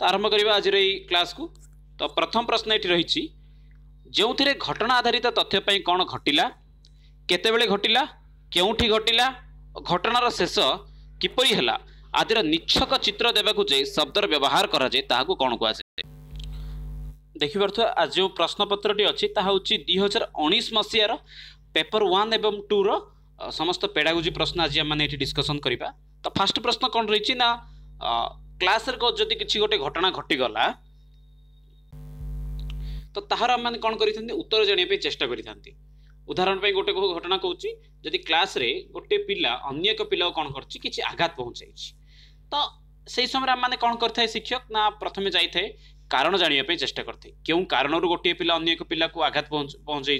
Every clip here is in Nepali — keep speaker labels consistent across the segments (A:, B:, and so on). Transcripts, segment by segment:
A: ତ ଆରମ୍ଭ କରିବା ଆଜିର ଏଇ କ୍ଲାସ୍କୁ ତ ପ୍ରଥମ ପ୍ରଶ୍ନ ଏଠି ରହିଛି ଯେଉଁଥିରେ ଘଟଣା ଆଧାରିତ ତଥ୍ୟ ପାଇଁ କ'ଣ ଘଟିଲା କେତେବେଳେ ଘଟିଲା କେଉଁଠି ଘଟିଲା ଘଟଣାର ଶେଷ କିପରି ହେଲା ଆଦିର ନିଚ୍ଛକ ଚିତ୍ର ଦେବାକୁ ଯାଇ ଶବ୍ଦର ବ୍ୟବହାର କରାଯାଏ ତାହାକୁ କ'ଣ କୁହାଯାଏ ଦେଖିପାରୁଥିବା ଆଜି ଯେଉଁ ପ୍ରଶ୍ନପତ୍ରଟି ଅଛି ତାହା ହେଉଛି ଦୁଇ ହଜାର ଉଣେଇଶ ମସିହାର ପେପର୍ ୱାନ୍ ଏବଂ ଟୁର ସମସ୍ତ ପେଡ଼ାଗୋଜି ପ୍ରଶ୍ନ ଆଜି ଆମେ ଏଠି ଡିସ୍କସନ୍ କରିବା ତ ଫାର୍ଷ୍ଟ ପ୍ରଶ୍ନ କ'ଣ ରହିଛି ନା क्लास र गोटे घटना उत्तर तर जान्छ चेष्टा गरिदिनु गए घटना कि क्लास गोटे पिला एक पिया कि आघात पहुँचा त सही समय आमा शिक्षक ना प्रथमे जाइ कारण जाँदापि चेष्टा पिला को आघात पहुँचाइ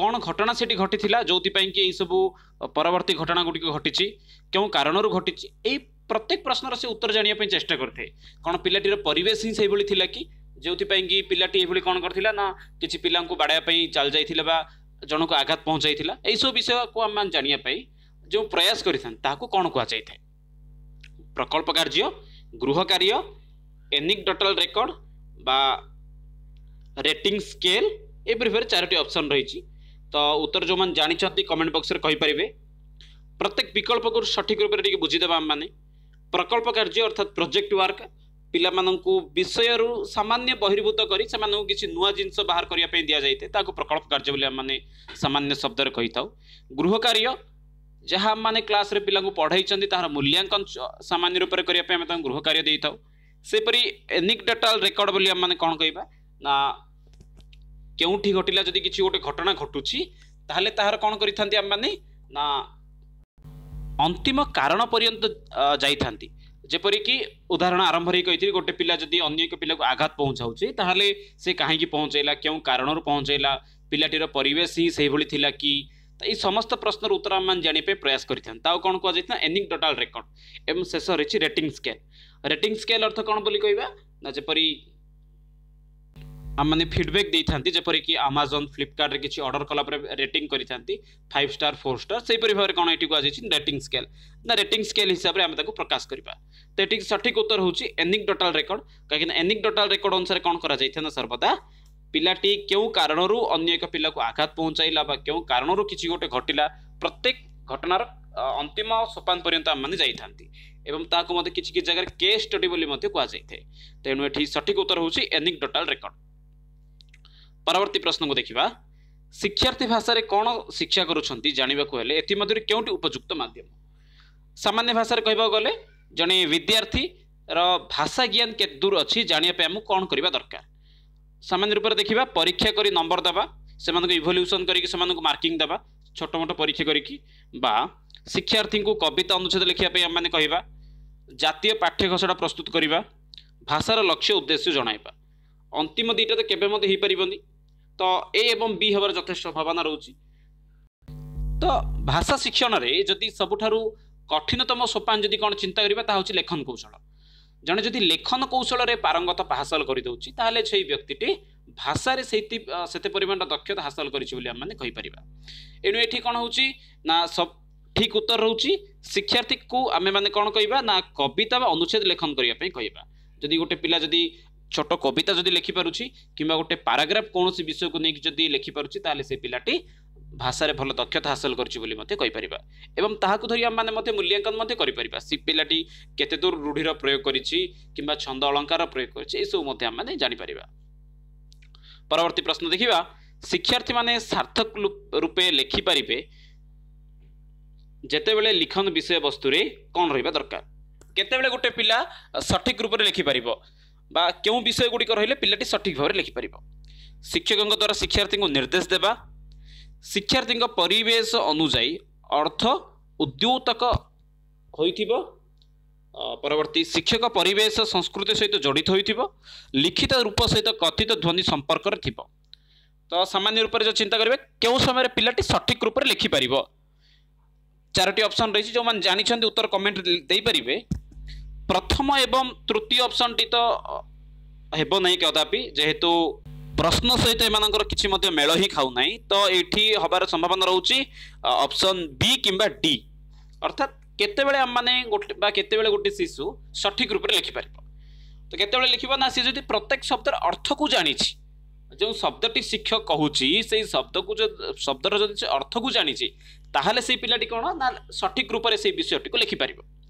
A: कन् घटना घटिति जो कि यही सबु परवर्ती घटना गुडिक घटिच केही कारण घटि ପ୍ରତ୍ୟେକ ପ୍ରଶ୍ନର ସେ ଉତ୍ତର ଜାଣିବା ପାଇଁ ଚେଷ୍ଟା କରିଥାଏ କ'ଣ ପିଲାଟିର ପରିବେଶ ହିଁ ସେଇଭଳି ଥିଲା କି ଯେଉଁଥିପାଇଁ କି ପିଲାଟି ଏଭଳି କ'ଣ କରିଥିଲା ନା କିଛି ପିଲାଙ୍କୁ ବାଡ଼ାଇବା ପାଇଁ ଚାଲି ଯାଇଥିଲା ବା ଜଣକୁ ଆଘାତ ପହଞ୍ଚାଇଥିଲା ଏହିସବୁ ବିଷୟକୁ ଆମେମାନେ ଜାଣିବା ପାଇଁ ଯେଉଁ ପ୍ରୟାସ କରିଥାନ୍ତି ତାହାକୁ କ'ଣ କୁହାଯାଇଥାଏ ପ୍ରକଳ୍ପ କାର୍ଯ୍ୟ ଗୃହ କାର୍ଯ୍ୟ ଏନିକଡଟାଲ ରେକର୍ଡ଼ ବା ରେଟିଂ ସ୍କେଲ୍ ଏପରି ଭାବରେ ଚାରୋଟି ଅପସନ୍ ରହିଛି ତ ଉତ୍ତର ଯେଉଁମାନେ ଜାଣିଛନ୍ତି କମେଣ୍ଟ ବକ୍ସରେ କହିପାରିବେ ପ୍ରତ୍ୟେକ ବିକଳ୍ପକୁ ସଠିକ୍ ରୂପରେ ଟିକେ ବୁଝିଦେବା ଆମେମାନେ प्रकल्प कार्य अर्थात प्रोजेक्ट वर्क पिला विषय रु सामान्य बहिर्भूत कर किसी नुआ जिनस बाहर करने दि जाए प्रकल्प कार्य मैंने सामान्य शब्द कही था गृह कार्य जहाँ मैंने क्लास पिला पढ़ाई तहार मूल्यांकन सामान्य रूप से करने गृह कार्य दे थापरी एनिकडाटाल रेकर्ड बोली आम कौन कह के घटला जदि किसी गोटे घटना घटुची तेल तहार कौन करें ଅନ୍ତିମ କାରଣ ପର୍ଯ୍ୟନ୍ତ ଯାଇଥାନ୍ତି ଯେପରିକି ଉଦାହରଣ ଆରମ୍ଭରେ କହିଥିଲି ଗୋଟେ ପିଲା ଯଦି ଅନ୍ୟ ଏକ ପିଲାକୁ ଆଘାତ ପହଞ୍ଚାଉଛି ତାହେଲେ ସେ କାହିଁକି ପହଞ୍ଚାଇଲା କେଉଁ କାରଣରୁ ପହଞ୍ଚାଇଲା ପିଲାଟିର ପରିବେଶ ହିଁ ସେଇଭଳି ଥିଲା କି এই সমস্ত প্রশ্নর উত্তর আমি জাঁয়া প্রয়াস করে থাকে তাও কোণ কুযাই ଟୋଟାଲ୍ ରେକର୍ଡ଼ এবং ଶେଷ ରହିଛି ରେଟିଂ ସ୍କେଲ୍ ରେଟିଂ ସ୍କେଲ୍ ଅର୍ଥ କଣ ବୋଲି କହିବା ନା ଯେପରି आमने फिडबैक दे था जपरिक आमाजन फ्लिपकार्टे किसी अर्डर कलापर रेटिंग करते फाइव स्टार फोर स्टार से भाव में कौन ये आज रेटिंग स्केल ना रेट स्केल हिसाब से आम प्रकाश करवा तो ये सठिक उत्तर हूँ एनिक डोटाल रेकर्ड कहीं एनिक डोटाल रेकर्ड अनुसार कौन कर सर्वदा ପିଲାଟି କେଉଁ କାରଣରୁ ଅନ୍ୟ ଏକ पिला ଆଘାତ ପହଞ୍ଚାଇଲା ବା କେଉଁ କାରଣରୁ କିଛି ଗୋଟେ ଘଟିଲା ପ୍ରତ୍ୟେକ ଘଟଣାର ଅନ୍ତିମ ସୋପାନ ପର୍ଯ୍ୟନ୍ତ ଆମମାନେ ଯାଇଥାନ୍ତି ଏବଂ ତାହାକୁ ମଧ୍ୟ କିଛି କିଛି ଜାଗାରେ କେସ୍ ଷ୍ଟଡି ବୋଲି ମଧ୍ୟ କୁହାଯାଇଥାଏ ତେଣୁ ଏଠି ସଠିକ ଉତ୍ତର ହେଉଛି ପରବର୍ତ୍ତୀ ପ୍ରଶ୍ନକୁ ଦେଖିବା ଶିକ୍ଷାର୍ଥୀ ଭାଷାରେ କ'ଣ ଶିକ୍ଷା କରୁଛନ୍ତି ଜାଣିବାକୁ ହେଲେ ଏଥିମଧ୍ୟରୁ କେଉଁଠି ଉପଯୁକ୍ତ ମାଧ୍ୟମ ସାମାନ୍ୟ ଭାଷାରେ କହିବାକୁ ଗଲେ ଜଣେ ବିଦ୍ୟାର୍ଥୀର ଭାଷା ଜ୍ଞାନ କେତେ ଦୂର ଅଛି ଜାଣିବା ପାଇଁ ଆମକୁ କ'ଣ କରିବା ଦରକାର ସାମାନ୍ୟ ରୂପରେ ଦେଖିବା ପରୀକ୍ଷା କରି ନମ୍ବର ଦେବା ସେମାନଙ୍କୁ ଇଭଲ୍ୟୁସନ୍ କରିକି ସେମାନଙ୍କୁ ମାର୍କିଂ ଦେବା ଛୋଟ ମୋଟ ପରୀକ୍ଷା କରିକି ବା ଶିକ୍ଷାର୍ଥୀଙ୍କୁ କବିତା ଅନୁଚ୍ଛେଦ ଲେଖିବା ପାଇଁ ଆମେମାନେ କହିବା ଜାତୀୟ ପାଠ୍ୟ ଖସଡ଼ା ପ୍ରସ୍ତୁତ କରିବା ଭାଷାର ଲକ୍ଷ୍ୟ ଉଦ୍ଦେଶ୍ୟ ଜଣାଇବା ଅନ୍ତିମ ଦୁଇଟା ତ କେବେ ମଧ୍ୟ ହେଇପାରିବନି ତ ଏ ଏବଂ ବି ହେବାର ଯଥେଷ୍ଟ ସମ୍ଭାବନା ରହୁଛି ତ ଭାଷା ଶିକ୍ଷଣରେ ଯଦି ସବୁଠାରୁ କଠିନତମ ସୋପାନ ଯଦି କ'ଣ ଚିନ୍ତା କରିବା ତାହା ହେଉଛି ଲେଖନ କୌଶଳ ଜଣେ ଯଦି ଲେଖନ କୌଶଳରେ ପାରଙ୍ଗତତା ହାସଲ କରିଦେଉଛି ତାହେଲେ ସେଇ ବ୍ୟକ୍ତିଟି ଭାଷାରେ ସେଇତି ସେତେ ପରିମାଣର ଦକ୍ଷତା ହାସଲ କରିଛି ବୋଲି ଆମେମାନେ କହିପାରିବା ଏଣୁ ଏଠି କ'ଣ ହେଉଛି ନା ଠିକ୍ ଉତ୍ତର ରହୁଛି ଶିକ୍ଷାର୍ଥୀକୁ ଆମେମାନେ କ'ଣ କହିବା ନା କବିତା ବା ଅନୁଚ୍ଛେଦ ଲେଖନ କରିବା ପାଇଁ କହିବା ଯଦି ଗୋଟେ ପିଲା ଯଦି ছোট কবিতা যদি লেখিপারুছি কিংবা গোটে পারাগ্রাফ কৌশি বিষয়କୁ ନେଇକି ଯଦି ଲେଖିପାରୁଛି ତାହେଲେ ସେ ପିଲାଟି ଭାଷାରେ ଭଲ ଦକ୍ଷତା ହାସଲ କରିଛି ବୋଲି ମଧ୍ୟ କହିପାରିବା ଏବଂ ତାହାକୁ ଧରି ଆମମାନେ ମଧ୍ୟ ମୂଲ୍ୟାଙ୍କନ ମଧ୍ୟ କରିପାରିବା ସେ ପିଲାଟି କେତେ ଦୂର ରୂଢ଼ିର ପ୍ରୟୋଗ କରିଛି କିମ୍ବା ଛନ୍ଦ ଅଳଙ୍କାର ପ୍ରୟୋଗ କରିଛି ଏସବୁ ମଧ୍ୟ ଆମମାନେ ଜାଣିପାରିବା ପରବର୍ତ୍ତୀ ପ୍ରଶ୍ନ ଦେଖିବା ଶିକ୍ଷାର୍ଥୀମାନେ ସାର୍ଥକ ରୂପେ ଲେଖିପାରିବେ ଯେତେବେଳେ ଲିଖନ ବିଷୟବସ୍ତୁରେ କ'ଣ ରହିବା ଦରକାର କେତେବେଳେ ଗୋଟେ ପିଲା ସଠିକ୍ ରୂପରେ ଲେଖିପାରିବ বা କେଉଁ ବିଷୟଗୁଡ଼ିକ ରହିଲେ ପିଲାଟି ସଠିକ୍ ଭାବରେ ଲେଖିପାରିବ ଶିକ୍ଷକଙ୍କ ଦ୍ୱାରା ଶିକ୍ଷାର୍ଥୀଙ୍କୁ ନିର୍ଦ୍ଦେଶ ଦେବା ଶିକ୍ଷାର୍ଥୀଙ୍କ ପରିବେଶ ଅନୁଯାୟୀ ଅର୍ଥ ଉଦ୍ୟୋତକ ହୋଇଥିବ ପରବର୍ତ୍ତୀ ଶିକ୍ଷକ ପରିବେଶ ସଂସ୍କୃତି ସହିତ ଜଡ଼ିତ ହୋଇଥିବ ଲିଖିତ ରୂପ ସହିତ କଥିତ ଧ୍ୱନି ସମ୍ପର୍କରେ ଥିବ ତ ସାମାନ୍ୟ ରୂପରେ ଯେଉଁ ଚିନ୍ତା କରିବେ କେଉଁ ସମୟରେ ପିଲାଟି ସଠିକ୍ ରୂପରେ ଲେଖିପାରିବ ଚାରୋଟି ଅପସନ୍ ରହିଛି ଯେଉଁମାନେ ଜାଣିଛନ୍ତି ଉତ୍ତର କମେଣ୍ଟ ଦେଇପାରିବେ ପ୍ରଥମ ଏବଂ ତୃତୀୟ ଅପସନ୍ଟି ତ ହେବ ନାହିଁ କଦାପି ଯେହେତୁ ପ୍ରଶ୍ନ ସହିତ ଏମାନଙ୍କର କିଛି ମଧ୍ୟ ମେଳ ହିଁ ଖାଉନାହିଁ ତ ଏଠି ହେବାର ସମ୍ଭାବନା ରହୁଛି ଅପସନ୍ ବି କିମ୍ବା ଡି ଅର୍ଥାତ୍ କେତେବେଳେ ଆମମାନେ ଗୋଟେ ବା କେତେବେଳେ ଗୋଟେ ଶିଶୁ ସଠିକ୍ ରୂପରେ ଲେଖିପାରିବ ତ କେତେବେଳେ ଲେଖିବ ନା ସେ ଯଦି ପ୍ରତ୍ୟେକ ଶବ୍ଦର ଅର୍ଥକୁ ଜାଣିଛି ଯେଉଁ ଶବ୍ଦଟି ଶିକ୍ଷକ କହୁଛି ସେଇ ଶବ୍ଦକୁ ଶବ୍ଦର ଯଦି ସେ ଅର୍ଥକୁ ଜାଣିଛି ତାହେଲେ ସେଇ ପିଲାଟି କ'ଣ ନା ସଠିକ୍ ରୂପରେ ସେଇ ବିଷୟଟିକୁ ଲେଖିପାରିବ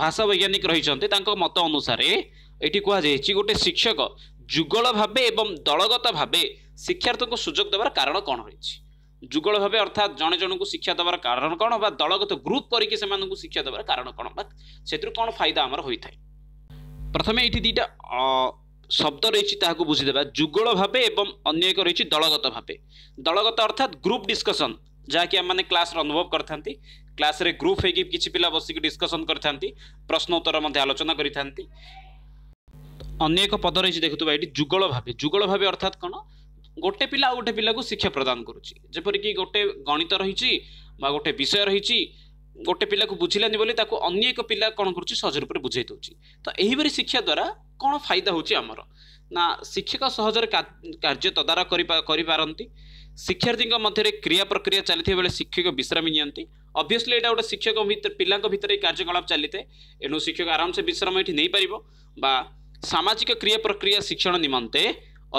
A: ଭାଷା ବୈଜ୍ଞାନିକ ରହିଛନ୍ତି ତାଙ୍କ ମତ ଅନୁସାରେ ଏଠି କୁହାଯାଇଛି ଗୋଟେ ଶିକ୍ଷକ ଯୁଗଳ ଭାବେ ଏବଂ ଦଳଗତ ଭାବେ ଶିକ୍ଷାର୍ଥୀଙ୍କୁ ସୁଯୋଗ ଦେବାର କାରଣ କ'ଣ ରହିଛି ଯୁଗଳ ଭାବେ ଅର୍ଥାତ୍ ଜଣେ ଜଣଙ୍କୁ ଶିକ୍ଷା ଦେବାର କାରଣ କ'ଣ ବା ଦଳଗତ ଗ୍ରୁପ୍ କରିକି ସେମାନଙ୍କୁ ଶିକ୍ଷା ଦେବାର କାରଣ କ'ଣ ବା ସେଥିରୁ କ'ଣ ଫାଇଦା ଆମର ହୋଇଥାଏ ପ୍ରଥମେ ଏଇଠି ଦୁଇଟା ଶବ୍ଦ ରହିଛି ତାହାକୁ ବୁଝିଦେବା ଯୁଗଳ ଭାବେ ଏବଂ ଅନ୍ୟ ଏକ ରହିଛି ଦଳଗତ ଭାବେ ଦଳଗତ ଅର୍ଥାତ୍ ଗ୍ରୁପ୍ ଡିସ୍କସନ୍ जहाँकि क्लास र अनुभव रे ग्रुप हुन्छ पिला बसिक डिस्कसन गरि प्रश्न उत्तर मध्ये आलोचना गरि अन्य पद रहेछ देख्थि जुगल भा अर्थात भावे गोटे पिला पिया आउट पिया शिक्षा प्रदान गरुपर कि गे गणित रहेछ बा गोटे विषय रहे पाको बुझिने अन्य एक पिचि सहज रूपमा बुझाइदे त यभरि शिक्षाद्वारा कम फाइदा हौ आमर न शिक्षक सहज र कार् तदारक ଶିକ୍ଷାର୍ଥୀଙ୍କ ମଧ୍ୟରେ କ୍ରିୟା ପ୍ରକ୍ରିୟା ଚାଲିଥିବା ବେଳେ ଶିକ୍ଷକ ବିଶ୍ରାମ ନିଅନ୍ତି ଅବଭିୟସ୍ଲି ଏଇଟା ଗୋଟେ ଶିକ୍ଷକ ଭିତରେ ପିଲାଙ୍କ ଭିତରେ କାର୍ଯ୍ୟକଳାପ ଚାଲିଥାଏ ଏଣୁ ଶିକ୍ଷକ ଆରାମସେ ବିଶ୍ରାମ ଏଠି ନେଇପାରିବ ବା ସାମାଜିକ କ୍ରିୟା ପ୍ରକ୍ରିୟା ଶିକ୍ଷଣ ନିମନ୍ତେ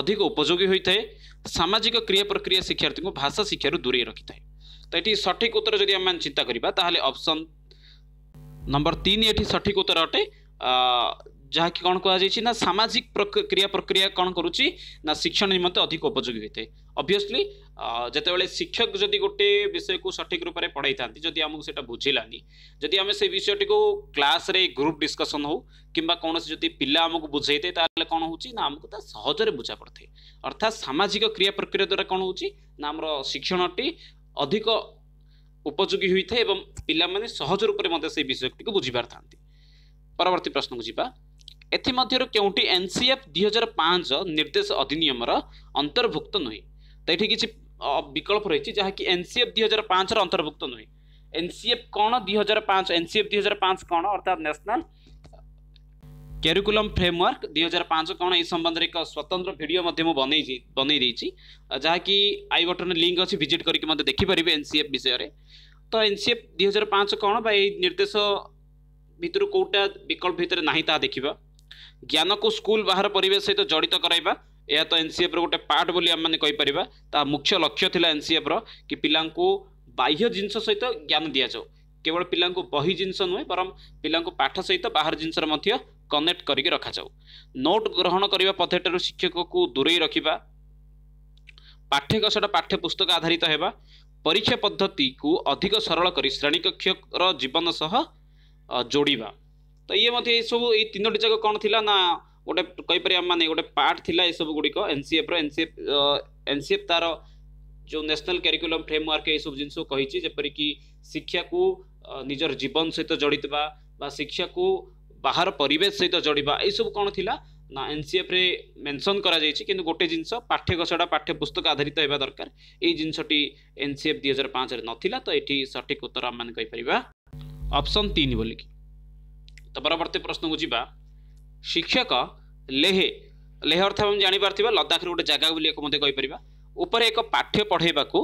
A: ଅଧିକ ଉପଯୋଗୀ ହୋଇଥାଏ ସାମାଜିକ କ୍ରିୟା ପ୍ରକ୍ରିୟା ଶିକ୍ଷାର୍ଥୀଙ୍କୁ ଭାଷା ଶିକ୍ଷାରୁ ଦୂରେଇ ରଖିଥାଏ ତ ଏଠି ସଠିକ୍ ଉତ୍ତର ଯଦି ଆମେମାନେ ଚିନ୍ତା କରିବା ତାହେଲେ ଅପସନ୍ ନମ୍ବର ତିନି ଏଠି ସଠିକ୍ ଉତ୍ତର ଅଟେ जहाँकि कन कहाइन्छ सामाजिक प्रक्रिया प्रक्रिया कन गरु शिक्षण मते अधिक उपयोगी हुनेभियसली शिक्षक जति गए विषयको सठिक रूपले पढाइ जिम्मि आमुक बुझ्यानी से विषय टि क्लास ग्रुप डिस्कसन हौ कम्बा कसै जिम् पिया आमु बुझाइ थाए त सहजले बुझा पढ्ने अर्थात सामाजिक क्रिया प्रक्रिया प्रक्रियाद्वारा कन हो शिक्षण टी अधिक उपयोगी पिला सहज हुने पिज रूपले मै विषयको बुझि पारिथावर्ती प्रश्नको जुवा ଏଥିମଧ୍ୟରୁ କେଉଁଠି ଏନ୍ସିଏଫ୍ ଦୁଇ ହଜାର ପାଞ୍ଚ ନିର୍ଦ୍ଦେଶ ଅଧିନିୟମର ଅନ୍ତର୍ଭୁକ୍ତ ନୁହେଁ ତ ଏଠି କିଛି ବିକଳ୍ପ ରହିଛି ଯାହାକି ଏନ୍ସିଏଫ୍ ଦୁଇ ହଜାର ପାଞ୍ଚର ଅନ୍ତର୍ଭୁକ୍ତ ନୁହେଁ ଏନ୍ସିଏଫ୍ କ'ଣ ଦୁଇ ହଜାର ପାଞ୍ଚ ଏନ୍ସିଏଫ୍ ଦୁଇ ହଜାର ପାଞ୍ଚ କ'ଣ ଅର୍ଥାତ୍ ନ୍ୟାସନାଲ୍ କ୍ୟାରିକୁଲମ୍ ଫ୍ରେମୱାର୍କ ଦୁଇ ହଜାର ପାଞ୍ଚ କ'ଣ ଏହି ସମ୍ବନ୍ଧରେ ଏକ ସ୍ୱତନ୍ତ୍ର ଭିଡ଼ିଓ ମଧ୍ୟ ମୁଁ ବନେଇଛି ବନେଇ ଦେଇଛି ଯାହାକି ଆଇ ବଟନ୍ରେ ଲିଙ୍କ୍ ଅଛି ଭିଜିଟ୍ କରିକି ମଧ୍ୟ ଦେଖିପାରିବେ ଏନ୍ସିଏଫ୍ ବିଷୟରେ ତ ଏନ୍ସିଏଫ୍ ଦୁଇ ହଜାର ପାଞ୍ଚ କ'ଣ ବା ଏହି ନିର୍ଦ୍ଦେଶ ଭିତରୁ କେଉଁଟା ବିକଳ୍ପ ଭିତରେ ନାହିଁ ତାହା ଦେଖିବା ज्ञानको स्कुल बाह्र परिवेश सहित जडित गराइ तनसिएफ र गोटे पारट पनि आम ता मुख्य लक्ष्य एनसिएफ्र कि पिला बाह्य जिन्स सहित ज्ञान जाऊ दिवल पिला बहि जिस नुहे बरम् पिया पाठ सहित बाहिर जिन्स कनेक्ट रखा जाऊ नोट ग्रहण गरेको पद्धतिहरू शिक्षकको दुरै रक्यकस पाठ्य पाठ्यपुस्तक आधारित हेर्नु परीक्षा पद्धति पद्धतिको अधिक सरल सरलक जीवन सह जोडि तो ये सब जगह त इमध्यस एनोटी जाक गोटे पार्ट नोटे पट सब गुडिक एनसिएफ र एन सिएफ एनसिएफ तार जो नेशनल क्यारिकुलम फ्रेमवर्क सब एसबु जिस शिक्षा को निजर जीवन सहित जोडित बा को बाहर परिवेश सहित सब जोड्दा एसबु कला एनसिएफ मेनसन गरिन् गोटे जिनिस पाठ्य घडा पाठ्य पुस्तक आधारित हुने दरकार यही जिनिसटी एनसिएफ दुई हजार पाँच नला त यपार अप्सन तिन बोलिक ତ ପରବର୍ତ୍ତୀ ପ୍ରଶ୍ନକୁ ଯିବା ଶିକ୍ଷକ ଲେହ ଲେହ ଅର୍ଥ ଆମେ ଜାଣିପାରିଥିବା ଲଦାଖରେ ଗୋଟେ ଜାଗା ବୋଲି ଏକ ମଧ୍ୟ କହିପାରିବା ଉପରେ ଏକ ପାଠ୍ୟ ପଢ଼େଇବାକୁ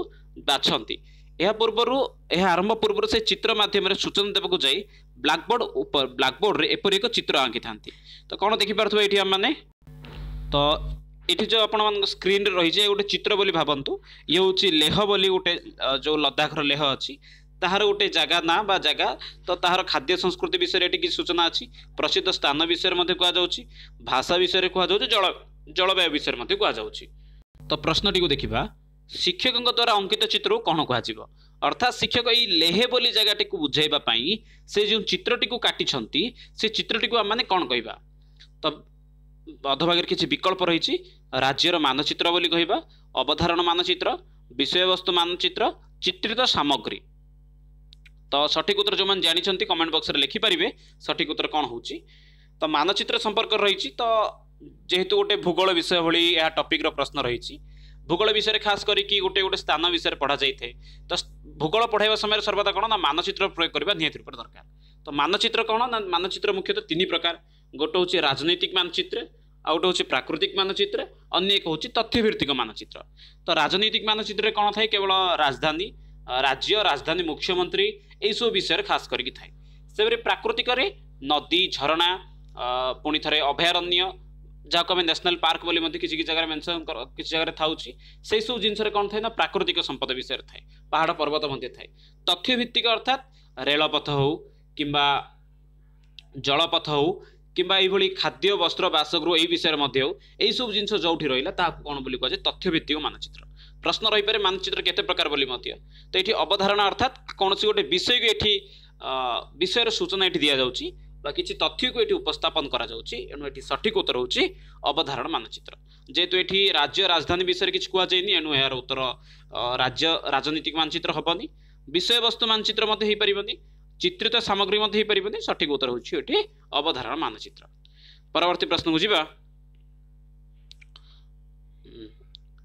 A: ବାଛନ୍ତି ଏହା ପୂର୍ବରୁ ଏହା ଆରମ୍ଭ ପୂର୍ବରୁ ସେ ଚିତ୍ର ମାଧ୍ୟମରେ ସୂଚନା ଦେବାକୁ ଯାଇ ବ୍ଲାକ୍ବୋର୍ଡ଼ ଉପରେ ବ୍ଲାକ୍ବୋର୍ଡ଼ରେ ଏପରି ଏକ ଚିତ୍ର ଆଙ୍କିଥାନ୍ତି ତ କ'ଣ ଦେଖିପାରୁଥିବା ଏଇଠି ଆମମାନେ ତ ଏଠି ଯେଉଁ ଆପଣମାନଙ୍କ ସ୍କ୍ରିନ୍ରେ ରହିଛି ଗୋଟେ ଚିତ୍ର ବୋଲି ଭାବନ୍ତୁ ଇଏ ହେଉଛି ଲେହ ବୋଲି ଗୋଟେ ଯେଉଁ ଲଦାଖର ଲେହ ଅଛି ତାହାର ଗୋଟେ ଜାଗା ନାଁ ବା ଜାଗା ତ ତାହାର ଖାଦ୍ୟ ସଂସ୍କୃତି ବିଷୟରେ ଏଠି କିଛି ସୂଚନା ଅଛି ପ୍ରସିଦ୍ଧ ସ୍ଥାନ ବିଷୟରେ ମଧ୍ୟ କୁହାଯାଉଛି ଭାଷା ବିଷୟରେ କୁହାଯାଉଛି ଜଳ ଜଳବାୟୁ ବିଷୟରେ ମଧ୍ୟ କୁହାଯାଉଛି ତ ପ୍ରଶ୍ନଟିକୁ ଦେଖିବା ଶିକ୍ଷକଙ୍କ ଦ୍ୱାରା ଅଙ୍କିତ ଚିତ୍ରକୁ କ'ଣ କୁହାଯିବ ଅର୍ଥାତ୍ ଶିକ୍ଷକ ଏଇ ଲେହେ ବୋଲି ଜାଗାଟିକୁ ବୁଝାଇବା ପାଇଁ ସେ ଯେଉଁ ଚିତ୍ରଟିକୁ କାଟିଛନ୍ତି ସେ ଚିତ୍ରଟିକୁ ଆମମାନେ କ'ଣ କହିବା ତ ଅଧଭାଗରେ କିଛି ବିକଳ୍ପ ରହିଛି ରାଜ୍ୟର ମାନଚିତ୍ର ବୋଲି କହିବା ଅବଧାରଣ ମାନଚିତ୍ର ବିଷୟବସ୍ତୁ ମାନଚିତ୍ର ଚିତ୍ରିତ ସାମଗ୍ରୀ त सठिक उत्तर जो जोमा जाने कमेन्ट बक्से लेखिपारे सठिक उत्तर कम हौँ त मनचित् सम्पर्क जेहेतु गए भूगोल विषय भा टपिक्र प्रश्न रहिँछ भूगोल विषय खास खासक गएर स्थान विषय पढ़ा पढाइ त भूगोल समय सर्वदा मानचित्र प्रयोग गर्दा निहति रूपमा दरकार त मनचित मानचित्र मुख्यतः तिन प्रकार गोटे हौ राजनैतिक मानचित आउँट प्राकृतिक मानचित्र अनि एक हौ तथ्य भित्तिक मनचित् त राजनैतिक मनचित् कन्ड थाहा केवल राजधानी राज्य राजधानी मुख्यमन्त्री यही सब विषय खासकरिक प्राकृतिक नदी झरना पो थो अभयारण्य जहाँको अब जगह पर्किन्छ कर मेनसन जगह थाउँछ सही सब जस्तो कम थाय प्राकृतिक सम्पद विषय पहाड़ पर्वत पर्वतमा थाय तथ्य भित्तिक अर्थात् रेपथ हौ कम्बा जलपथ हौ कम्बा खाद्य वस्त्र बासगृह यो विषयस जोटिरहे तथ्य भित्तिक मनचित প্রশ্ন রহিপারে মানচিত্র কেতে প্রকার বলে মধ্যে তো এটি অবধারণা অর্থাৎ কৌশি গোটে বিষয়কে এটি বিষয়ের সূচনা এটি দিয়া যাচ্ছে বা কিছু তথ্যকে এটি উপস্থাপন করা যাচ্ছে এণু এটি সঠিক উত্তর হচ্ছে অবধারণা মানচিত্র যেহেতু এটি রাজ্য রাজধানী বিষয়ে কিছু কুযায়নি এণু এর উত্তর রাজ্য রাজনৈতিক মানচিত্র হবনি বিষয়বস্তু মানচিত্র মধ্যে হয়েপারবনি চিত্রিত সামগ্রী মধ্যে হয়েপারবনি সঠিক উত্তর হচ্ছে এটি অবধারণা মানচিত্র পরবর্তী প্রশ্নকু যা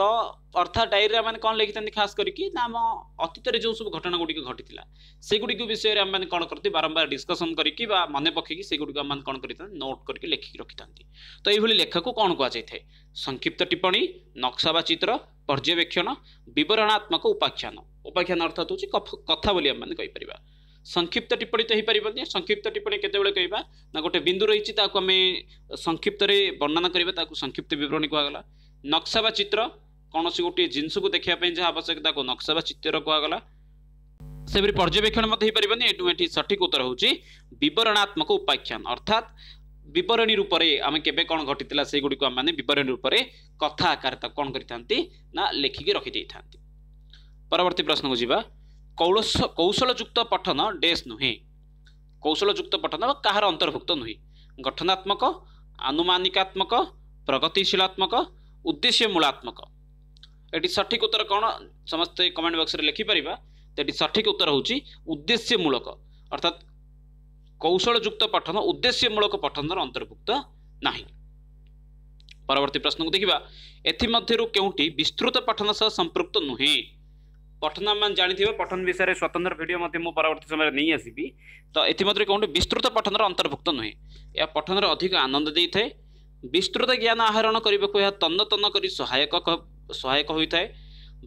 A: ତ ଅର୍ଥାତ୍ ଡାଇରୀରେ ଆମେ କ'ଣ ଲେଖିଥାନ୍ତି ଖାସ୍ କରିକି ନା ଆମ ଅତୀତରେ ଯେଉଁ ସବୁ ଘଟଣା ଗୁଡ଼ିକ ଘଟିଥିଲା ସେଗୁଡ଼ିକ ବିଷୟରେ ଆମେମାନେ କ'ଣ କରନ୍ତି ବାରମ୍ବାର ଡିସ୍କସନ୍ କରିକି ବା ମନେ ପକେଇକି ସେଗୁଡ଼ିକୁ ଆମେମାନେ କ'ଣ କରିଥାନ୍ତି ନୋଟ୍ କରିକି ଲେଖିକି ରଖିଥାନ୍ତି ତ ଏଇଭଳି ଲେଖାକୁ କ'ଣ କୁହାଯାଇଥାଏ ସଂକ୍ଷିପ୍ତ ଟିପ୍ପଣୀ ନକ୍ସା ବା ଚିତ୍ର ପର୍ଯ୍ୟବେକ୍ଷଣ ବିବରଣାତ୍ମକ ଉପାଖ୍ୟାନ ଉପାଖ୍ୟାନ ଅର୍ଥାତ୍ ହେଉଛି କଥା ବୋଲି ଆମେମାନେ କହିପାରିବା ସଂକ୍ଷିପ୍ତ ଟିପ୍ପଣୀ ତ ହେଇପାରିବନି ସଂକ୍ଷିପ୍ତ ଟିପ୍ପଣୀ କେତେବେଳେ କହିବା ନା ଗୋଟେ ବିନ୍ଦୁ ରହିଛି ତାକୁ ଆମେ ସଂକ୍ଷିପ୍ତରେ ବର୍ଣ୍ଣନା କରିବା ତାକୁ ସଂକ୍ଷିପ୍ତ ବିବରଣୀ କୁହାଗଲା ନକ୍ସା ବା ଚିତ୍ର कौसिस गोटे जिनिसकेको जहाँ आवश्यकताको नक्सा चित्त र कहागला पर्यवेक्षण मत पारि एउटा सठिक उत्तर हौँछ बत्मक उपाख्यान अर्थात अर्थात् बी रूपले आम केटितागुडिको बरणी रूपले कथा आकार कन्टेन्ट नखिक रखिदिँदा परवर्ती प्रश्नको जुवा कौशल युक्त पठन डेस कौशल युक्त पठन कहाँ अन्तर्भुक्त नुँ गठनात्मक आनुमानत्मक प्रगतिशीलात्मक उद्देश्य मूलात्मक ଏଠି ସଠିକ୍ ଉତ୍ତର କ'ଣ ସମସ୍ତେ କମେଣ୍ଟ ବକ୍ସରେ ଲେଖିପାରିବା ତ ଏଠି ସଠିକ୍ ଉତ୍ତର ହେଉଛି ଉଦ୍ଦେଶ୍ୟମୂଳକ ଅର୍ଥାତ୍ କୌଶଳଯୁକ୍ତ ପଠନ ଉଦ୍ଦେଶ୍ୟମୂଳକ ପଠନର ଅନ୍ତର୍ଭୁକ୍ତ ନାହିଁ ପରବର୍ତ୍ତୀ ପ୍ରଶ୍ନକୁ ଦେଖିବା ଏଥିମଧ୍ୟରୁ କେଉଁଟି ବିସ୍ତୃତ ପଠନ ସହ ସମ୍ପୃକ୍ତ ନୁହେଁ ପଠନ ଆମମାନେ ଜାଣିଥିବେ ପଠନ ବିଷୟରେ ସ୍ୱତନ୍ତ୍ର ଭିଡ଼ିଓ ମଧ୍ୟ ମୁଁ ପରବର୍ତ୍ତୀ ସମୟରେ ନେଇ ଆସିବି ତ ଏଥିମଧ୍ୟରୁ କେଉଁଠି ବିସ୍ତୃତ ପଠନର ଅନ୍ତର୍ଭୁକ୍ତ ନୁହେଁ ଏହା ପଠନରେ ଅଧିକ ଆନନ୍ଦ ଦେଇଥାଏ ବିସ୍ତୃତ ଜ୍ଞାନ ଆହରଣ କରିବାକୁ ଏହା ତନ୍ନ ତନ୍ନ କରି ସହାୟକ ସହାୟକ ହୋଇଥାଏ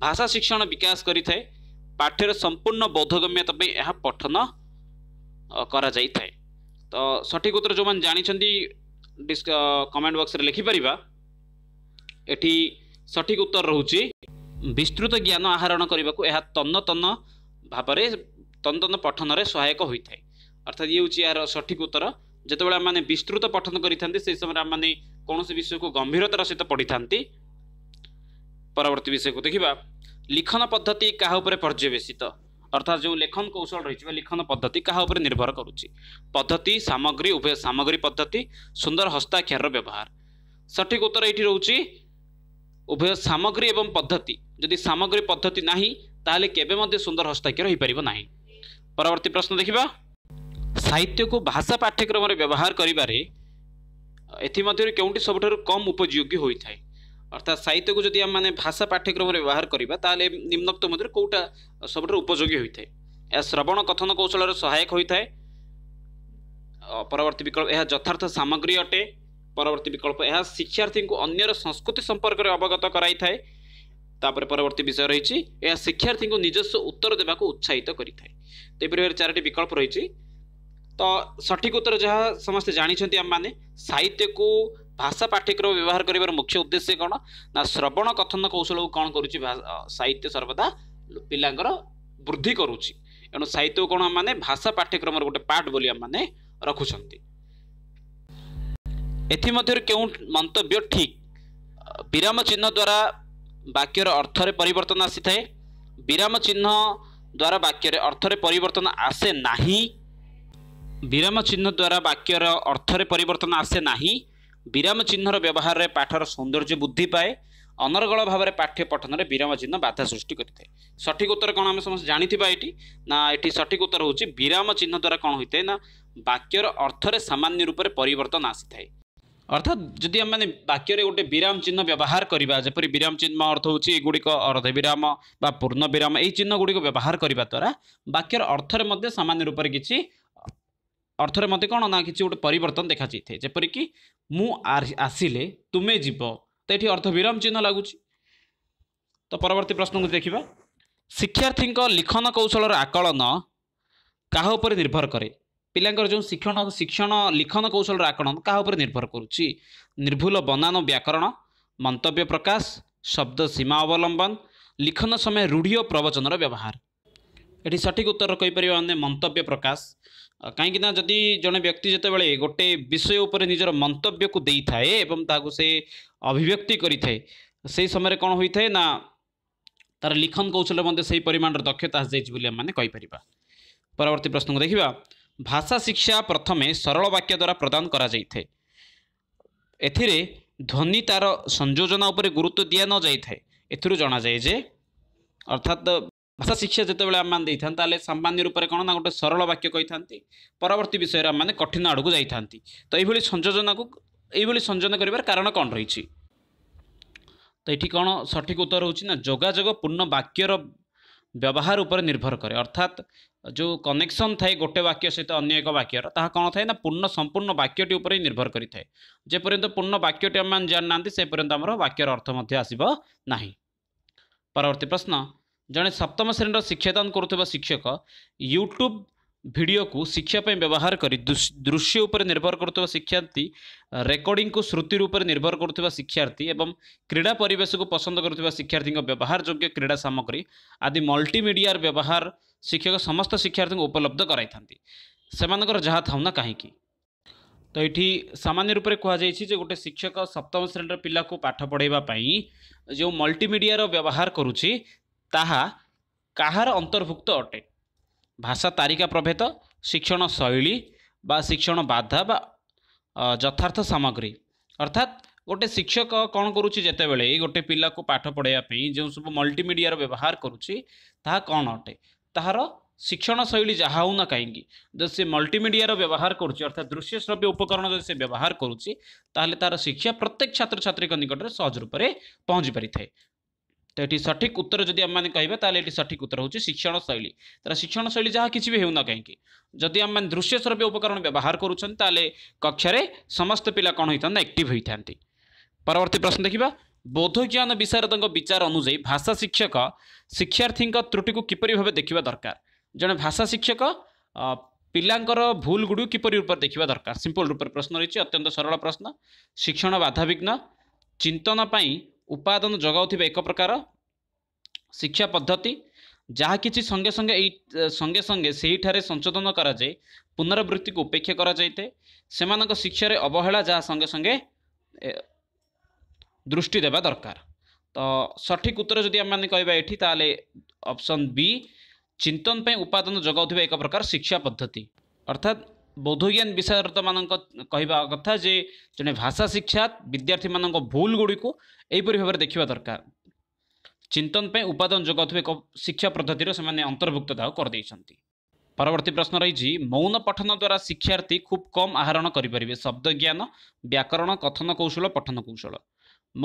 A: ଭାଷା ଶିକ୍ଷଣ ବିକାଶ କରିଥାଏ ପାଠ୍ୟର ସମ୍ପୂର୍ଣ୍ଣ ବୌଦ୍ଧଗମ୍ୟତା ପାଇଁ ଏହା ପଠନ କରାଯାଇଥାଏ ତ ସଠିକ ଉତ୍ତର ଯେଉଁମାନେ ଜାଣିଛନ୍ତି କମେଣ୍ଟ ବକ୍ସରେ ଲେଖିପାରିବା ଏଠି ସଠିକ ଉତ୍ତର ରହୁଛି ବିସ୍ତୃତ ଜ୍ଞାନ ଆହରଣ କରିବାକୁ ଏହା ତନ୍ନ ତନ୍ନ ଭାବରେ ତନ୍ନ ତନ୍ନ ପଠନରେ ସହାୟକ ହୋଇଥାଏ ଅର୍ଥାତ୍ ଇଏ ହେଉଛି ଏହାର ସଠିକ ଉତ୍ତର ଯେତେବେଳେ ଆମମାନେ ବିସ୍ତୃତ ପଠନ କରିଥାନ୍ତି ସେହି ସମୟରେ ଆମମାନେ କୌଣସି ବିଷୟକୁ ଗମ୍ଭୀରତାର ସହିତ ପଢ଼ିଥାନ୍ତି ପରବର୍ତ୍ତୀ ବିଷୟକୁ ଦେଖିବା লিখন পদ্ধতি কাহা উপরে পর্যবেসিত অর্থাৎ যে লেখন কৌশল রয়েছে বা লিখন পদ্ধতি কাহা উপরে নির্ভর করুচি পদ্ধতি সামগ্রী উভয় সামগ্রী পদ্ধতি সুন্দর হস্তাক্ষর ব্যবহার সঠিক উত্তর এটি রয়েছে উভয় সামগ্রী এবং পদ্ধতি যদি সামগ্রী পদ্ধতি না তাহলে কেবে মধ্যে সুন্দর হস্তাক্ষর হয়ে পারিব না পরবর্তী প্রশ্ন দেখিবা সাহিত্যকু ভাষা পাঠ্যক্রমে ব্যবহার করিবারে এথিমধ্যে কেউটি সবুঠার কম উপযোগী হয়ে থাকে অর্থাৎ সাহিত্যকে যদি আমি ভাষা পাঠ্যক্রমে ব্যবহার করা তাহলে নিম্নোক্ত মধ্যে কোটা সবুঠার উপযোগী হয়ে থাকে ଏହା ଶ୍ରବଣ କଥନ କୌଶଳରେ ସହାୟକ ହୋଇଥାଏ ପରବର୍ତ୍ତୀ ବିକଳ୍ପ ଏହା ଯଥାର୍ଥ ସାମଗ୍ରୀ ଅଟେ ପରବର୍ତ୍ତୀ ବିକଳ୍ପ ଏହା ଶିକ୍ଷାର୍ଥୀଙ୍କୁ ଅନ୍ୟର ସଂସ୍କୃତି ସମ୍ପର୍କରେ ଅବଗତ କରାଇଥାଏ ତାପରେ ପରବର୍ତ୍ତୀ ବିଷୟ ରହିଛି ଏହା ଶିକ୍ଷାର୍ଥୀଙ୍କୁ ନିଜସ୍ୱ ଉତ୍ତର ଦେବାକୁ ଉତ୍ସାହିତ କରିଥାଏ ଏହିପରି ଭାବରେ ଚାରୋଟି ବିକଳ୍ପ ରହିଛି ତ ସଠିକ୍ ଉତ୍ତର ଯାହା ସମସ୍ତେ ଜାଣିଛନ୍ତି ଆମମାନେ ସାହିତ୍ୟକୁ ଭାଷା ପାଠ୍ୟକ୍ରମ ବ୍ୟବହାର କରିବାର ମୁଖ୍ୟ ଉଦ୍ଦେଶ୍ୟ କ'ଣ ନା ଶ୍ରବଣ କଥନ କୌଶଳକୁ କ'ଣ କରୁଛି ସାହିତ୍ୟ ସର୍ବଦା ପିଲାଙ୍କର ବୃଦ୍ଧି କରୁଛି ଏଣୁ ସାହିତ୍ୟକୁ କ'ଣ ଆମମାନେ ଭାଷା ପାଠ୍ୟକ୍ରମର ଗୋଟେ ପାର୍ଟ ବୋଲି ଆମମାନେ ରଖୁଛନ୍ତି ଏଥିମଧ୍ୟରୁ କେଉଁ ମନ୍ତବ୍ୟ ଠିକ୍ ବିରାମ ଚିହ୍ନ ଦ୍ୱାରା ବାକ୍ୟର ଅର୍ଥରେ ପରିବର୍ତ୍ତନ ଆସିଥାଏ ବିରାମ ଚିହ୍ନ ଦ୍ୱାରା ବାକ୍ୟରେ ଅର୍ଥରେ ପରିବର୍ତ୍ତନ ଆସେ ନାହିଁ ବିରାମ ଚିହ୍ନ ଦ୍ୱାରା ବାକ୍ୟର ଅର୍ଥରେ ପରିବର୍ତ୍ତନ ଆସେ ନାହିଁ ବିରାମ ଚିହ୍ନର ବ୍ୟବହାରରେ ପାଠର ସୌନ୍ଦର୍ଯ୍ୟ ବୃଦ୍ଧି ପାଏ ଅନର୍ଗଳ ଭାବରେ ପାଠ୍ୟ ପଠନରେ ବିରାମ ଚିହ୍ନ ବାଧା ସୃଷ୍ଟି କରିଥାଏ ସଠିକ୍ ଉତ୍ତର କ'ଣ ଆମେ ସମସ୍ତେ ଜାଣିଥିବା ଏଇଠି ନା ଏଠି ସଠିକ୍ ଉତ୍ତର ହେଉଛି ବିରାମ ଚିହ୍ନ ଦ୍ୱାରା କ'ଣ ହୋଇଥାଏ ନା ବାକ୍ୟର ଅର୍ଥରେ ସାମାନ୍ୟ ରୂପରେ ପରିବର୍ତ୍ତନ ଆସିଥାଏ ଅର୍ଥାତ୍ ଯଦି ଆମେମାନେ ବାକ୍ୟରେ ଗୋଟେ ବିରାମ ଚିହ୍ନ ବ୍ୟବହାର କରିବା ଯେପରି ବିରାମ ଚିହ୍ନ ଅର୍ଥ ହେଉଛି ଏଗୁଡ଼ିକ ଅର୍ଦ୍ଧବିରାମ ବା ପୂର୍ଣ୍ଣ ବିରାମ ଏହି ଚିହ୍ନ ଗୁଡ଼ିକ ବ୍ୟବହାର କରିବା ଦ୍ୱାରା ବାକ୍ୟର ଅର୍ଥରେ ମଧ୍ୟ ସାମାନ୍ୟ ରୂପରେ କିଛି अर्थ र म कहाँ गएन मु जपरिक आसे तुमे जो त अर्थ विराम चिन्ह विरम चिह्न लागबी प्रश्नको देखा शिक्षार्थीको लिखन कौशल र आकलन कहाँ निर्भर करे पिलांकर जो शिक्षण शिक्षण लिखन कौशल र आकलन कहाँ उपभर गरु निर्भुल बनान व्याकरण मंतव्य प्रकाश शब्द सीमा अवलम्बन लिखन समय रूढियो प्रवचनर व्यवहार एठी सठिक उत्तर परियो मंतव्य प्रकाश काहीँक जदी जने व्यक्ति जतिबे गए विषय निजर मन्तव्यको दिथाए ताको से अभिव्यक्ति गरिए समय कि न लिखन कौशल मध्ये सही परिमाण र दक्षता आइले पार पर्वर्ती प्रश्नको देखा भाषा शिक्षा प्रथमे सरकद्वारा प्रदान गराइर ध्वनि तार संयोजोजना गुरुत्व दिइ नजाइ ए अर्थात् भाषा शिक्षा जतिबेला आम्ममा दिन त सामान्य रूपले ना गोटे सरल वाक्य पवर्ती विषयहरू आमा कठिन आड्केँ त योभरि संयोजनाको एभरि संयोजना कारण तो कन रहि सठिक उत्तर हौ जोजग पूर्ण वाक्यर व्यवहार व्यवहार निर्भर क्या अर्थात जो कनेक्शन थाए गोटे वाक्य सहित अन्य वाक्य र ता कन थाए नुर्ण सम्पूर्ण वाक्य निर्भर गरिए जन वाक्यटी अब जाने त्यही पर्यन्त आम वाक्य र अर्थ मध्य आसब नै पर्वर्ती प्रश्न ଜଣେ ସପ୍ତମ ଶ୍ରେଣୀର ଶିକ୍ଷାଦାନ କରୁଥିବା ଶିକ୍ଷକ ୟୁଟ୍ୟୁବ୍ ଭିଡ଼ିଓକୁ ଶିକ୍ଷା ପାଇଁ ବ୍ୟବହାର କରି ଦୃଶ୍ୟ ଉପରେ ନିର୍ଭର କରୁଥିବା ଶିକ୍ଷାର୍ଥୀ ରେକର୍ଡ଼ିଂକୁ ଶ୍ରୁତି ରୂପରେ ନିର୍ଭର କରୁଥିବା ଶିକ୍ଷାର୍ଥୀ ଏବଂ କ୍ରୀଡ଼ା ପରିବେଶକୁ ପସନ୍ଦ କରୁଥିବା ଶିକ୍ଷାର୍ଥୀଙ୍କ ବ୍ୟବହାର ଯୋଗ୍ୟ କ୍ରୀଡ଼ା ସାମଗ୍ରୀ ଆଦି ମଲ୍ଟିମିଡ଼ିଆର ବ୍ୟବହାର ଶିକ୍ଷକ ସମସ୍ତ ଶିକ୍ଷାର୍ଥୀଙ୍କୁ ଉପଲବ୍ଧ କରାଇଥାନ୍ତି ସେମାନଙ୍କର ଯାହା ଥାଉ ନା କାହିଁକି ତ ଏଇଠି ସାମାନ୍ୟ ରୂପରେ କୁହାଯାଇଛି ଯେ ଗୋଟେ ଶିକ୍ଷକ ସପ୍ତମ ଶ୍ରେଣୀର ପିଲାକୁ ପାଠ ପଢ଼ାଇବା ପାଇଁ ଯେଉଁ ମଲ୍ଟିମିଡ଼ିଆର ବ୍ୟବହାର କରୁଛି ତାହା କାହାର ଅନ୍ତର୍ଭୁକ୍ତ ଅଟେ ଭାଷା ତାରିକା ପ୍ରଭେଦ ଶିକ୍ଷଣ ଶୈଳୀ ବା ଶିକ୍ଷଣ ବାଧା ବା ଯଥାର୍ଥ ସାମଗ୍ରୀ ଅର୍ଥାତ୍ ଗୋଟେ ଶିକ୍ଷକ କ'ଣ କରୁଛି ଯେତେବେଳେ ଗୋଟେ ପିଲାକୁ ପାଠ ପଢ଼ାଇବା ପାଇଁ ଯେଉଁ ସବୁ ମଲ୍ଟିମିଡ଼ିଆର ବ୍ୟବହାର କରୁଛି ତାହା କ'ଣ ଅଟେ ତାହାର ଶିକ୍ଷଣ ଶୈଳୀ ଯାହା ହେଉନା କାହିଁକି ଯଦି ସେ ମଲ୍ଟିମିଡ଼ିଆର ବ୍ୟବହାର କରୁଛି ଅର୍ଥାତ୍ ଦୃଶ୍ୟ ଶ୍ରବ୍ୟ ଉପକରଣ ଯଦି ସେ ବ୍ୟବହାର କରୁଛି ତାହେଲେ ତା'ର ଶିକ୍ଷା ପ୍ରତ୍ୟେକ ଛାତ୍ରଛାତ୍ରୀଙ୍କ ନିକଟରେ ସହଜ ରୂପରେ ପହଞ୍ଚି ପାରିଥାଏ ତ ଏଠି ସଠିକ୍ ଉତ୍ତର ଯଦି ଆମମାନେ କହିବା ତାହେଲେ ଏଠି ସଠିକ୍ ଉତ୍ତର ହେଉଛି ଶିକ୍ଷଣ ଶୈଳୀ ତାର ଶିକ୍ଷଣ ଶୈଳୀ ଯାହା କିଛି ବି ହେଉନା କାହିଁକି ଯଦି ଆମମାନେ ଦୃଶ୍ୟ ଶ୍ରବ୍ୟ ଉପକରଣ ବ୍ୟବହାର କରୁଛନ୍ତି ତାହେଲେ କକ୍ଷାରେ ସମସ୍ତ ପିଲା କ'ଣ ହୋଇଥାନ୍ତି ଆକ୍ଟିଭ୍ ହୋଇଥାନ୍ତି ପରବର୍ତ୍ତୀ ପ୍ରଶ୍ନ ଦେଖିବା ବୋଧଜ୍ଞାନ ବିଶାରଦଙ୍କ ବିଚାର ଅନୁଯାୟୀ ଭାଷା ଶିକ୍ଷକ ଶିକ୍ଷାର୍ଥୀଙ୍କ ତ୍ରୁଟିକୁ କିପରି ଭାବେ ଦେଖିବା ଦରକାର ଜଣେ ଭାଷା ଶିକ୍ଷକ ପିଲାଙ୍କର ଭୁଲ ଗୁଡ଼ିକୁ କିପରି ରୂପରେ ଦେଖିବା ଦରକାର ସିମ୍ପଲ୍ ରୂପରେ ପ୍ରଶ୍ନ ରହିଛି ଅତ୍ୟନ୍ତ ସରଳ ପ୍ରଶ୍ନ ଶିକ୍ଷଣ ବାଧାବିଘ୍ନ ଚିନ୍ତନ ପାଇଁ ଉପାଦାନ ଯୋଗାଉଥିବା ଏକ ପ୍ରକାର ଶିକ୍ଷା ପଦ୍ଧତି ଯାହା କିଛି ସଙ୍ଗେ ସଙ୍ଗେ ଏଇ ସଙ୍ଗେ ସଙ୍ଗେ ସେହିଠାରେ ସଂଶୋଧନ କରାଯାଏ ପୁନରାବୃତ୍ତିକୁ ଉପେକ୍ଷା କରାଯାଇଥାଏ ସେମାନଙ୍କ ଶିକ୍ଷାରେ ଅବହେଳା ଯାହା ସଙ୍ଗେ ସଙ୍ଗେ ଦୃଷ୍ଟି ଦେବା ଦରକାର ତ ସଠିକ୍ ଉତ୍ତର ଯଦି ଆମେମାନେ କହିବା ଏଠି ତାହେଲେ ଅପସନ୍ ବି ଚିନ୍ତନ ପାଇଁ ଉପାଦାନ ଯୋଗାଉଥିବା ଏକ ପ୍ରକାର ଶିକ୍ଷା ପଦ୍ଧତି ଅର୍ଥାତ୍ ବୋଧଜ୍ଞାନ ବିଶାରଦମାନଙ୍କ କହିବା କଥା ଯେ ଜଣେ ଭାଷା ଶିକ୍ଷା ବିଦ୍ୟାର୍ଥୀମାନଙ୍କ ଭୁଲ ଗୁଡ଼ିକୁ ଏହିପରି ଭାବରେ ଦେଖିବା ଦରକାର ଚିନ୍ତନ ପାଇଁ ଉପାଦାନ ଯୋଗାଉଥିବା ଏକ ଶିକ୍ଷା ପଦ୍ଧତିର ସେମାନେ ଅନ୍ତର୍ଭୁକ୍ତ ଦାଉ କରିଦେଇଛନ୍ତି ପରବର୍ତ୍ତୀ ପ୍ରଶ୍ନ ରହିଛି ମୌନ ପଠନ ଦ୍ୱାରା ଶିକ୍ଷାର୍ଥୀ ଖୁବ୍ କମ୍ ଆହରଣ କରିପାରିବେ ଶବ୍ଦ ଜ୍ଞାନ ବ୍ୟାକରଣ କଥନ କୌଶଳ ପଠନ କୌଶଳ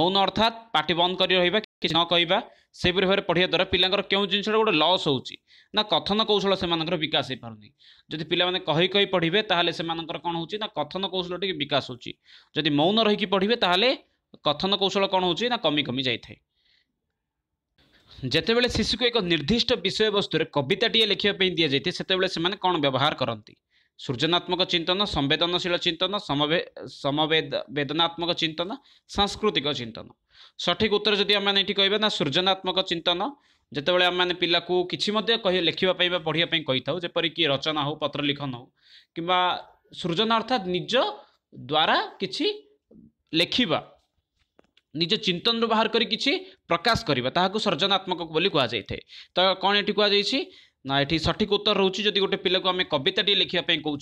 A: ମୌନ ଅର୍ଥାତ୍ ପାଟି ବନ୍ଦ କରି ରହିବା କିଛି ନ କହିବା ସେହିପରି ଭାବରେ ପଢ଼ିବା ଦ୍ୱାରା ପିଲାଙ୍କର କେଉଁ ଜିନିଷଟା ଗୋଟେ ଲସ୍ ହେଉଛି ନା କଥନ କୌଶଳ ସେମାନଙ୍କର ବିକାଶ ହେଇପାରୁନି ଯଦି ପିଲାମାନେ କହି କହି ପଢ଼ିବେ ତାହେଲେ ସେମାନଙ୍କର କ'ଣ ହେଉଛି ନା କଥନ କୌଶଳ ଟିକେ ବିକାଶ ହେଉଛି ଯଦି ମୌନ ରହିକି ପଢ଼ିବେ ତାହେଲେ କଥନ କୌଶଳ କ'ଣ ହେଉଛି ନା କମି କମି ଯାଇଥାଏ ଯେତେବେଳେ ଶିଶୁକୁ ଏକ ନିର୍ଦ୍ଦିଷ୍ଟ ବିଷୟବସ୍ତୁରେ କବିତାଟିଏ ଲେଖିବା ପାଇଁ ଦିଆଯାଇଥାଏ ସେତେବେଳେ ସେମାନେ କ'ଣ ବ୍ୟବହାର କରନ୍ତି सृजनात्मक चिन्तन संवेदनशील चिन्तन समवे समवेद वेदनात्मक चिन्तन सांस्कृतिक चिन्तन सठिक उत्तर जति नृजनात्मक चिन्तन जति बेला पिलाख्कि रचना हो पत्र पत्रलेखन हो कम्बा सृजना अर्थात निज द्वारा कि लेख्दा निज चिन्तन बाह्र प्रकाशको ताकु सृजनात्मक तिहाइस ना नै सठिक उत्तर रहेछ गए पिमेन्ट कविता टि लेख्नु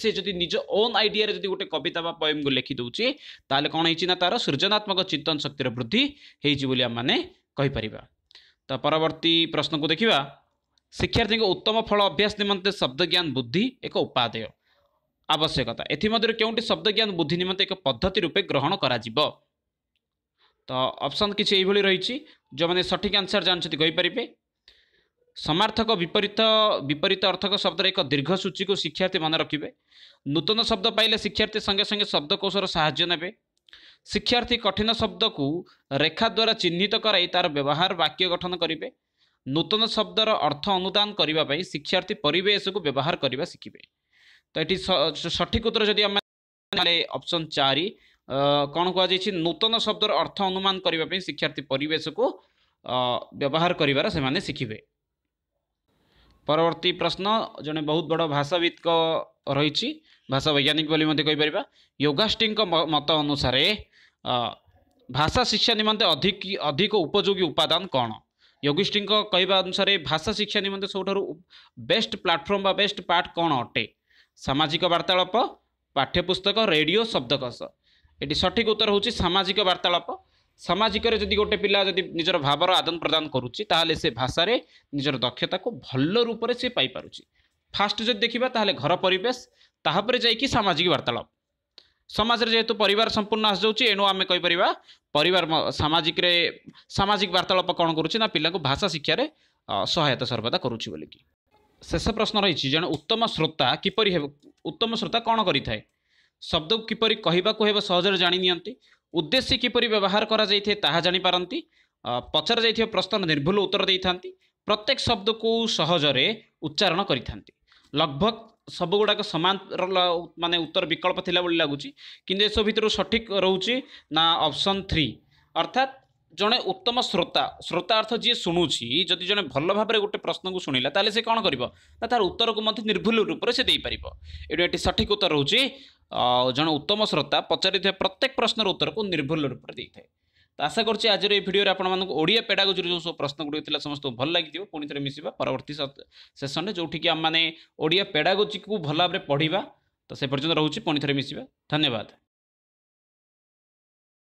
A: से जुन निज ओन आइडिया गोटे कविता पयमु ना तार सृजनात्मक चिंतन शक्तिर वृद्धि है आम तरवर्ती प्रश्नको देखा शिक्षाको उत्तम फल अभ्यास निमते शब्दज्ञान बुद्धि एक उपय आवश्यकता यतिमध्येटि शब्दज्ञान बुद्धि निमंत एक पद्धति रूपे ग्रहण गरा अप्सन कि एभरि रहे समार्थक विपरीत विपरीत अर्थक शब्द र एक दीर्घ को शिक्षार्थी मन रके नूतन शब्द पाइले शिक्षार्थी संगे संगे शब्दकौश र साय ने शिक्षार्थी कठिन शब्द को रेखा द्वारा चिन्हित गरी तार व्यवहार वाक्य गठन नूतन शब्दर अर्थ अनुदान गर्ने शिक्षार्थी को व्यवहार सिखे त सठिक उत्तर जति अप्सन चारि कहाइ नूतन शब्द र अर्थ अनुमान गर्ने शिक्षार्थी को व्यवहार गरेर सिखि परवर्ती प्रश्न जन बहुत बड भाषाभि भाषा वैज्ञानिक बोली मैप योगाष्टीको मत अनुसार भाषा शिक्षा निमन्त अधिक अधिक उपयोगी उपादान उपदान कन् यीष्ठी कन्सार भाषा शिक्षा निमन्ते सब ठु बेस्ट प्लाटफर्म बाट पाठ कटे समाजिक वार्तालाप पाठ्यपुस्तक रेडियो शब्दकस एटी सठिक उत्तर हौ सामाजिक वार्तालाप ସାମାଜିକରେ ଯଦି ଗୋଟେ ପିଲା ଯଦି ନିଜର ଭାବର ଆଦାନ ପ୍ରଦାନ କରୁଛି ତାହେଲେ ସେ ଭାଷାରେ ନିଜର ଦକ୍ଷତାକୁ ଭଲ ରୂପରେ ସେ ପାଇପାରୁଛି ଫାଷ୍ଟ ଯଦି ଦେଖିବା ତାହେଲେ ଘର ପରିବେଶ ତାହାପରେ ଯାଇକି ସାମାଜିକ ବାର୍ତ୍ତାଳାପ ସମାଜରେ ଯେହେତୁ ପରିବାର ସମ୍ପୂର୍ଣ୍ଣ ଆସିଯାଉଛି ଏଣୁ ଆମେ କହିପାରିବା ପରିବାର ସାମାଜିକରେ ସାମାଜିକ ବାର୍ତ୍ତାଳାପ କ'ଣ କରୁଛି ନା ପିଲାଙ୍କୁ ଭାଷା ଶିକ୍ଷାରେ ସହାୟତା ସର୍ବଦା କରୁଛି ବୋଲିକି ଶେଷ ପ୍ରଶ୍ନ ରହିଛି ଜଣେ ଉତ୍ତମ ଶ୍ରୋତା କିପରି ହେବ ଉତ୍ତମ ଶ୍ରୋତା କ'ଣ କରିଥାଏ ଶବ୍ଦକୁ କିପରି କହିବାକୁ ହେବ ସହଜରେ ଜାଣିନିଅନ୍ତି ଉଦ୍ଦେଶ୍ୟ କିପରି ବ୍ୟବହାର କରାଯାଇଥାଏ ତାହା ଜାଣିପାରନ୍ତି ପଚରାଯାଇଥିବା ପ୍ରଶ୍ନର ନିର୍ଭୁଲ ଉତ୍ତର ଦେଇଥାନ୍ତି ପ୍ରତ୍ୟେକ ଶବ୍ଦକୁ ସହଜରେ ଉଚ୍ଚାରଣ କରିଥାନ୍ତି ଲଗଭଗ ସବୁଗୁଡ଼ାକ ସମାନ ମାନେ ଉତ୍ତର ବିକଳ୍ପ ଥିଲା ବୋଲି ଲାଗୁଛି କିନ୍ତୁ ଏସବୁ ଭିତରୁ ସଠିକ୍ ରହୁଛି ନା ଅପସନ୍ ଥ୍ରୀ ଅର୍ଥାତ୍ जन उत्तम श्रोता श्रोता अर्थ जिनु जिम्मी जन भल भावर गए प्रश्न को से शुणला त कन कि तर उत्तरको मभुल रूपले सेपार एउटा एटी सठिक उत्तर रहेछ जन उत्तम श्रोता पचारिउने प्रत्येक प्रश्नर उत्तर को निर्भुल रूपले दिए त आशा कर आज भिडियो ओडिया पेडागोजी जो सब प्रश्न गुडिक समस्तो भन्नु लागि पोथी मिसिया पवर्ती सेसनले जोटिक आम को भल भाव पढिया तुनिथे मिस धन्यवाद